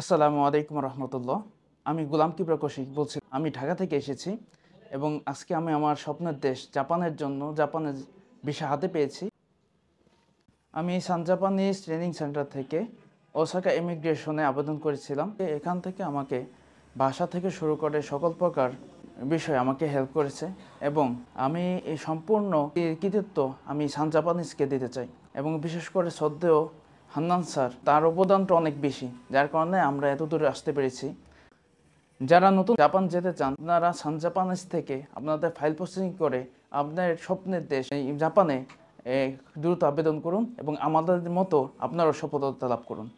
আসসালামু আলাইকুম রহমতুল্লাহ আমি গুলাম কিবর কৌশিক বলছি আমি ঢাকা থেকে এসেছি এবং আজকে আমি আমার স্বপ্নের দেশ জাপানের জন্য জাপানের বিষা হাতে পেয়েছি আমি সান জাপানিজ ট্রেনিং সেন্টার থেকে ওসাকা ইমিগ্রেশনে আবেদন করেছিলাম এখান থেকে আমাকে ভাষা থেকে শুরু করে সকল প্রকার বিষয় আমাকে হেল্প করেছে এবং আমি এই সম্পূর্ণ কৃতিত্ব আমি সান জাপানিজকে দিতে চাই এবং বিশেষ করে শ্রদ্ধেয় হান্নান স্যার তার অবদানটা অনেক বেশি যার কারণে আমরা এত দূরে আসতে পেরেছি যারা নতুন জাপান যেতে চান আপনারা সান জাপানিস থেকে আপনাদের ফাইল প্রসেসিং করে আপনার স্বপ্নের দেশ এই জাপানে দ্রুত আবেদন করুন এবং আমাদের মতো আপনারও সফলতা লাভ করুন